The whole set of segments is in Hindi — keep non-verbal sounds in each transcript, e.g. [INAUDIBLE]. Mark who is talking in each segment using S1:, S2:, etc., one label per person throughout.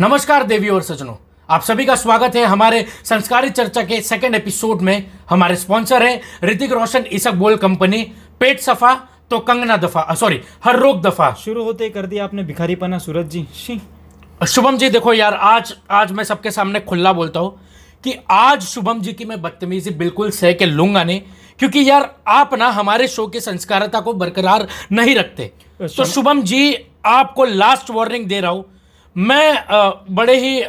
S1: नमस्कार देवी और सजनों आप सभी का स्वागत है हमारे संस्कारी चर्चा के सेकेंड एपिसोड में हमारे स्पॉन्सर है ऋतिक रोशन इसक बोल कंपनी पेट सफा तो कंगना दफा सॉरी हर रोग दफा शुरू होते कर दिया आपने भिखारी पना सूरज जी शी शुभम जी देखो यार आज आज मैं सबके सामने खुला बोलता हूँ कि आज शुभम जी की मैं बदतमीजी बिल्कुल सह के लूंगा नहीं क्योंकि यार आप ना हमारे शो की संस्कारता को बरकरार नहीं रखते तो शुभम जी आपको लास्ट वार्निंग दे रहा हूँ मैं बड़े ही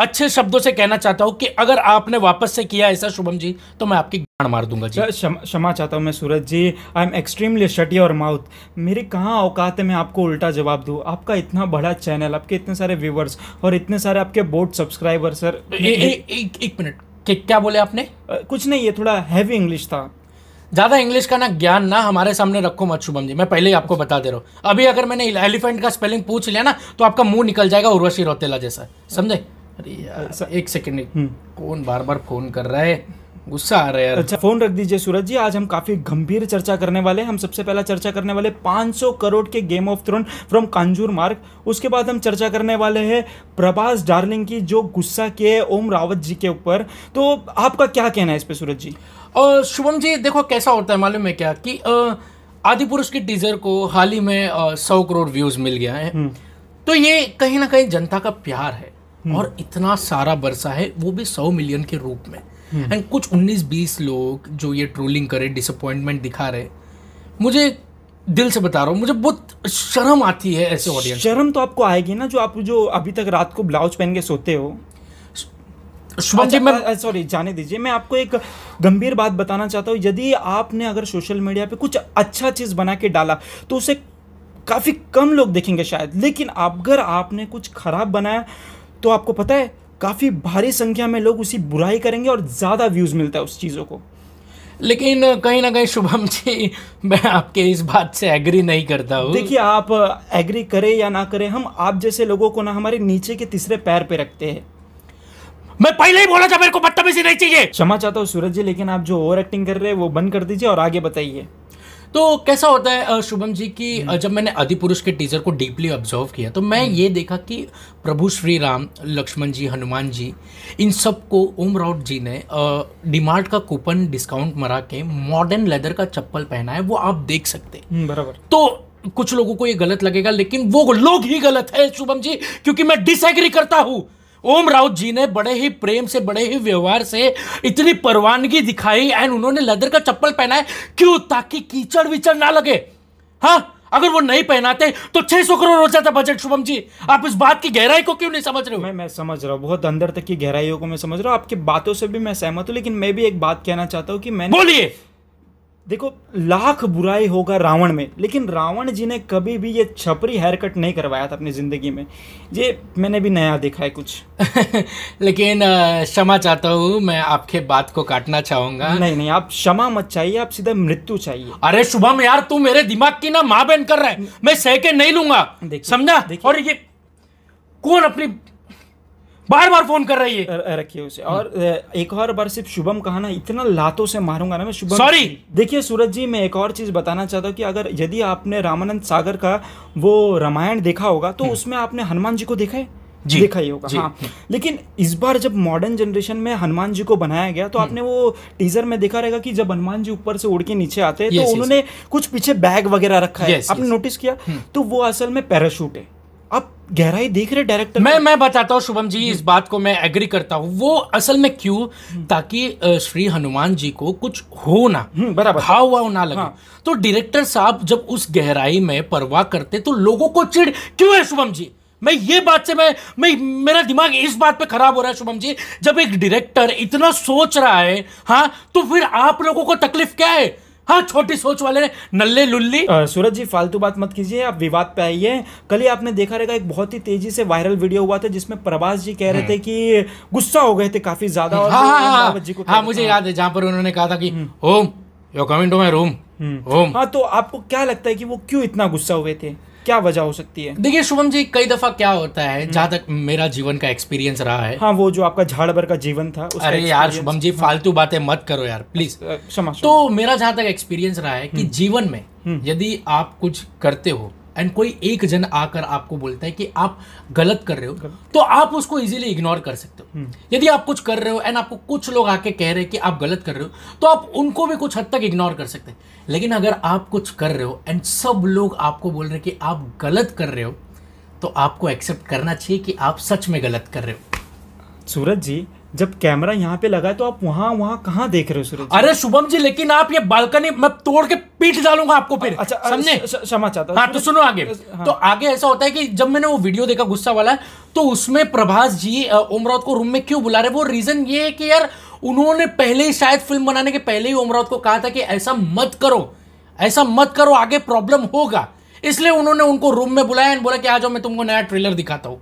S1: अच्छे शब्दों से कहना चाहता हूँ कि अगर आपने वापस से किया ऐसा शुभम जी तो मैं आपकी गाड़ मार दूंगा जी क्षमा चाहता हूँ मैं सूरज जी आई एम एक्सट्रीमली शटी और माउथ मेरी कहाँ औकात है मैं आपको उल्टा जवाब दूँ आपका इतना बड़ा चैनल आपके इतने सारे व्यूवर्स और इतने सारे आपके बोर्ड सब्सक्राइबर सर एक मिनट क्या बोले आपने कुछ नहीं ये थोड़ा हैवी इंग्लिश था ज़्यादा इंग्लिश का ना ज्ञान ना हमारे सामने रखो मत शुभम जी मैं पहले ही आपको बता दे रहा हूँ अभी अगर मैंने एलिफेंट का स्पेलिंग पूछ लिया ना तो आपका मुंह निकल जाएगा उर्वशी रोतेला जैसा समझे अरे यार एक सेकेंड हम्म। कौन बार बार फोन कर रहा है गुस्सा आ रहा है यार अच्छा फोन रख दीजिए सूरज जी आज हम काफी गंभीर चर्चा करने वाले हैं हम सबसे पहला चर्चा करने वाले 500 करोड़ के game of throne from Kanjur Marg उसके बाद हम चर्चा करने वाले हैं प्रभास डार्लिंग की जो गुस्सा किए ओम रावत जी के ऊपर तो आपका क्या कहना है इस पर सूरज जी और शुभम जी देखो कैसा होता है मालूम है क्या कि आदि पुरुष के टीजर को हाल ही में सौ करोड़ व्यूज मिल गया है हम्म। तो ये कहीं ना कहीं जनता का प्यार है हम्म। और इतना सारा बरसा है वो भी सौ मिलियन के रूप में एंड hmm. कुछ 19-20 लोग जो ये ट्रोलिंग करे डिसअपॉइंटमेंट दिखा रहे मुझे दिल से बता रहा हूँ मुझे बहुत शर्म आती है ऐसे ऑडियंस शर्म तो आपको आएगी ना जो आप जो अभी तक रात को ब्लाउज पहन के सोते हो सॉरी अच्छा, जाने दीजिए मैं आपको एक गंभीर बात बताना चाहता हूँ यदि आपने अगर सोशल मीडिया पे कुछ अच्छा चीज़ बना के डाला तो उसे काफ़ी कम लोग देखेंगे शायद लेकिन अगर आपने कुछ खराब बनाया तो आपको पता है काफ़ी भारी संख्या में लोग उसी बुराई करेंगे और ज़्यादा व्यूज़ मिलता है उस चीज़ों को लेकिन कहीं ना कहीं शुभम जी [LAUGHS] मैं आपके इस बात से एग्री नहीं करता हूँ देखिए आप एग्री करें या ना करें हम आप जैसे लोगों को ना हमारे नीचे के तीसरे पैर पे रखते हैं मैं पहले ही बोला था मेरे को बदतमीजी नहीं चाहिए क्षमा चाहता हूँ सूरज जी लेकिन आप जो ओवर एक्टिंग कर रहे हैं वो बंद कर दीजिए और आगे बताइए तो कैसा होता है शुभम जी की जब मैंने आदिपुरुष के टीजर को डीपली ऑब्जर्व किया तो मैं ये देखा कि प्रभु श्री राम लक्ष्मण जी हनुमान जी इन सबको ओम राउत जी ने डिमार्ट का कूपन डिस्काउंट मरा के मॉडर्न लेदर का चप्पल पहना है वो आप देख सकते हम्म, बराबर तो कुछ लोगों को ये गलत लगेगा लेकिन वो लोग ही गलत है शुभम जी क्योंकि मैं डिसएग्री करता हूँ ओम राउत जी ने बड़े ही प्रेम से बड़े ही व्यवहार से इतनी परवानगी दिखाई एंड उन्होंने लेदर का चप्पल पहनाया क्यों ताकि कीचड़ विचड़ ना लगे हाँ अगर वो नहीं पहनाते तो 600 करोड़ हो जाता बजट शुभम जी आप इस बात की गहराई को क्यों नहीं समझ रहे हो मैं मैं समझ रहा हूँ बहुत अंदर तक की गहराइयों को मैं समझ रहा हूँ आपकी बातों से भी मैं सहमत हूँ लेकिन मैं भी एक बात कहना चाहता हूँ कि मैंने बोलिए देखो लाख बुराई होगा रावण में लेकिन रावण जी ने कभी भी ये छपरी हेयर कट नहीं करवाया था अपनी ज़िंदगी में ये मैंने भी नया देखा है कुछ [LAUGHS] लेकिन क्षमा चाहता हूँ मैं आपके बात को काटना चाहूँगा नहीं नहीं आप क्षमा मत चाहिए आप सीधा मृत्यु चाहिए अरे शुभम यार तू मेरे दिमाग की ना माँ बहन कर रहा है मैं सह के नहीं लूंगा समझा और ये कौन अपनी बार बार फोन कर रही है रखिए उसे और एक और बार सिर्फ शुभम कहा ना इतना लातों से मारूंगा ना मैं शुभम सॉरी देखिए सूरज जी मैं एक और चीज बताना चाहता हूँ कि अगर यदि आपने रामानंद सागर का वो रामायण देखा होगा तो हम्म। उसमें आपने हनुमान जी को देखा है जी, देखा ही होगा हाँ लेकिन इस बार जब मॉडर्न जनरेशन में हनुमान जी को बनाया गया तो हम्म। आपने वो टीजर में देखा रहेगा कि जब हनुमान जी ऊपर से उड़ के नीचे आते हैं तो उन्होंने कुछ पीछे बैग वगैरह रखा है आपने नोटिस किया हम्म। तो वो असल में पैराशूट है गहराई देख रहे डायरेक्टर मैं मैं बताता हूँ शुभम जी इस बात को मैं एग्री करता हूँ वो असल में क्यों हम्म। ताकि श्री हनुमान जी को कुछ हो ना हम्म, बराबर भाव वाव ना लगे हाँ। तो डायरेक्टर साहब जब उस गहराई में परवाह करते तो लोगों को चिड़ क्यों है शुभम जी मैं ये बात से मैं मैं मेरा दिमाग इस बात पे खराब हो रहा है शुभम जी जब एक डायरेक्टर इतना सोच रहा है हाँ तो फिर आप लोगों को तकलीफ क्या है हाँ छोटी सोच वाले नल्ले लुल्ली सूरज जी फालतू बात मत कीजिए आप विवाद पे आइए कल ही आपने देखा रहेगा एक बहुत ही तेजी से वायरल वीडियो हुआ था जिसमें प्रभास जी कह रहे थे हम्म। कि गुस्सा हो गए थे काफी ज्यादा और हाँ, हाँ, हाँ। जी को हाँ मुझे याद है जहाँ पर उन्होंने कहा था कि home yo coming to my room home हाँ तो आपको क्या लगता है कि वो क्यों इतना गुस्सा हुए थे क्या वजह हो सकती है देखिए शुभम जी कई दफा क्या होता है हम्म। जहाँ तक मेरा जीवन का एक्सपीरियंस रहा है हाँ वो जो आपका झाड़ भर का जीवन था अरे यार शुभम जी हाँ। फालतू बातें मत करो यार प्लीज तो मेरा जहाँ तक एक्सपीरियंस रहा है कि हम्म। जीवन में हम्म। यदि आप कुछ करते हो एंड कोई एक जन आकर आपको बोलता है कि आप गलत कर रहे हो तो आप उसको इजीली इग्नोर कर सकते हो हम्म। यदि आप कुछ कर रहे हो एंड आपको कुछ लोग आके कह रहे हैं कि आप गलत कर रहे हो तो आप उनको भी कुछ हद तक इग्नोर कर सकते हैं लेकिन अगर आप कुछ कर रहे हो एंड सब लोग आपको बोल रहे हैं कि आप गलत कर रहे हो तो आपको एक्सेप्ट करना चाहिए कि आप सच में गलत कर रहे हो सूरज जी जब कैमरा यहाँ पे लगा है तो आप वहाँ वहाँ कहाँ देख रहे हो सूरज अरे शुभम जी लेकिन आप ये बालकनी मैं तोड़ के पीट डालूंगा आपको फिर अच्छा क्षमा चाहता हाँ तो सुनो आगे हाँ। तो आगे ऐसा होता है कि जब मैंने वो वीडियो देखा गुस्सा वाला तो उसमें प्रभास जी उमरावत को रूम में क्यों बुला रहे वो रीजन ये है कि यार उन्होंने पहले ही शायद फिल्म बनाने के पहले ही उमरावत को कहा था कि ऐसा मत करो ऐसा मत करो आगे प्रॉब्लम होगा इसलिए उन्होंने उनको रूम में बुलाया बोला कि आ जाओ मैं तुमको नया ट्रेलर दिखाता हूँ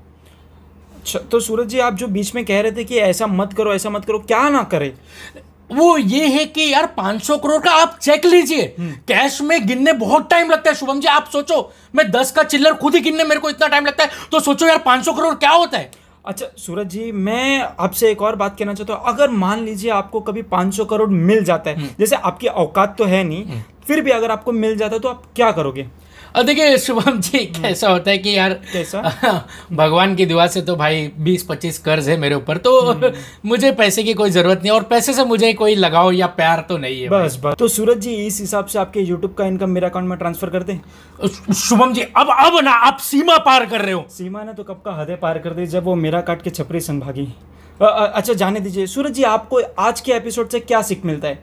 S1: अच्छा तो सूरज जी आप जो बीच में कह रहे थे कि ऐसा मत करो ऐसा मत करो क्या ना करे वो ये है कि यार 500 करोड़ का आप चेक लीजिए कैश हम्म। में गिनने बहुत टाइम लगता है शुभम जी आप सोचो मैं 10 का चिल्लर खुद ही गिनने मेरे को इतना टाइम लगता है तो सोचो यार 500 करोड़ क्या होता है अच्छा सूरज जी मैं आपसे एक और बात कहना चाहता हूँ अगर मान लीजिए आपको कभी 500 करोड़ मिल जाता है हम्म। जैसे आपकी औकात तो है नहीं हम्म। फिर भी अगर आपको मिल जाता है तो आप क्या करोगे और देखिए शुभम जी हम्म। कैसा होता है कि यार कैसा [LAUGHS] भगवान की दुआ से तो भाई बीस पच्चीस कर्ज है मेरे ऊपर तो हम्म। [LAUGHS] मुझे पैसे की कोई जरूरत नहीं और पैसे से मुझे कोई लगाव या प्यार तो नहीं है बस बस तो सूरज जी इस हिसाब से आपके यूट्यूब का इनकम मेरे अकाउंट में ट्रांसफर कर दे शुभम जी अब अब ना आप सीमा पार कर रहे हो सीमा ने तो कब का हदय पार कर दी जब वो मेरा काट के छपरी संभागी अच्छा जाने दीजिए सूरज जी आपको आज के एपिसोड से क्या सीख मिलता है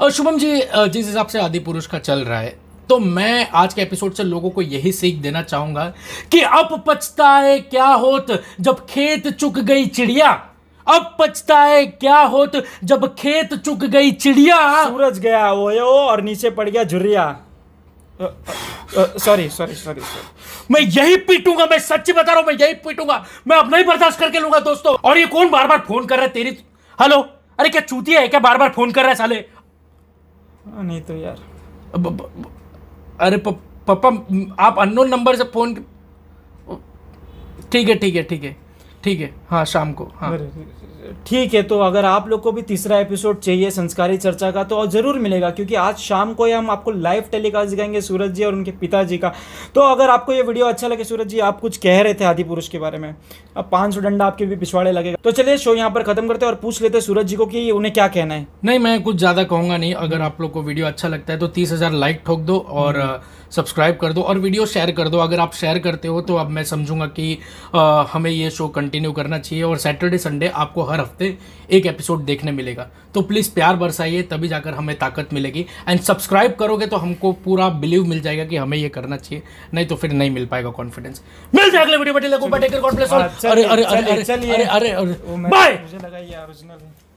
S1: और शुभम जी जिस हिसाब से आदि पुरुष का चल रहा है तो मैं आज के एपिसोड से लोगों को यही सीख देना चाहूंगा कि अब पछताए क्या होत जब खेत चुक गई चिड़िया अब पछताए क्या होत जब खेत चुक गई चिड़िया सूरज गया वो यो और नीचे पड़ गया झुरिया सॉरी सॉरी सॉरी मैं यही पीटूंगा मैं सच्ची बता रहा हूं मैं यही पीटूंगा मैं अब नहीं बर्दाश्त करके लूंगा दोस्तों और ये कौन बार बार फोन कर रहा है तेरी हेलो अरे क्या चूतिया है क्या बार बार फोन कर रहा है साले नहीं तो यार अरे पापा आप अननोन नंबर से फ़ोन ठीक है ठीक है ठीक है ठीक है हाँ शाम को हाँ ठीक है तो अगर आप लोग को भी तीसरा एपिसोड चाहिए संस्कारी चर्चा का तो ज़रूर मिलेगा क्योंकि आज शाम को ही हम आपको लाइव टेलीकास्ट दिखाएंगे सूरज जी और उनके पिताजी का तो अगर आपको ये वीडियो अच्छा लगे सूरज जी आप कुछ कह रहे थे आदि पुरुष के बारे में अब पांच सौ डंडा आपके भी पिछवाड़े लगेगा तो चलिए शो यहाँ पर खत्म करते हैं और पूछ लेते हैं सूरज जी को कि उन्हें क्या कहना है नहीं मैं कुछ ज़्यादा कहूंगा नहीं अगर आप लोग को वीडियो अच्छा लगता है तो तीस हज़ार लाइक ठोक दो और सब्सक्राइब हम्म। कर दो और वीडियो शेयर कर दो अगर आप शेयर करते हो तो अब मैं समझूंगा कि हमें ये शो कंटिन्यू करना चाहिए और सैटरडे संडे आपको हर हफ्ते एक एपिसोड देखने मिलेगा तो प्लीज़ प्यार बरसाइए तभी जाकर हमें ताकत मिलेगी एंड सब्सक्राइब करोगे तो हमको पूरा बिलीव मिल जाएगा कि हमें ये करना चाहिए नहीं तो फिर नहीं मिल पाएगा कॉन्फिडेंस मिल जाएगा वीडियो अरे अरे अरे अरे अरे बाय